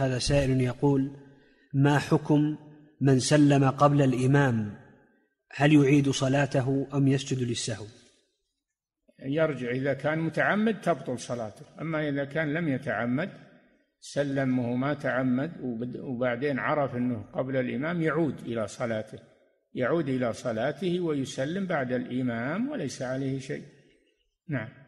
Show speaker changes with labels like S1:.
S1: هذا سائل يقول ما حكم من سلم قبل الإمام هل يعيد صلاته أم يسجد للسهو
S2: يرجع إذا كان متعمد تبطل صلاته أما إذا كان لم يتعمد سلم وهو ما تعمد وبعدين عرف أنه قبل الإمام يعود إلى صلاته
S3: يعود إلى صلاته ويسلم بعد الإمام وليس عليه شيء
S4: نعم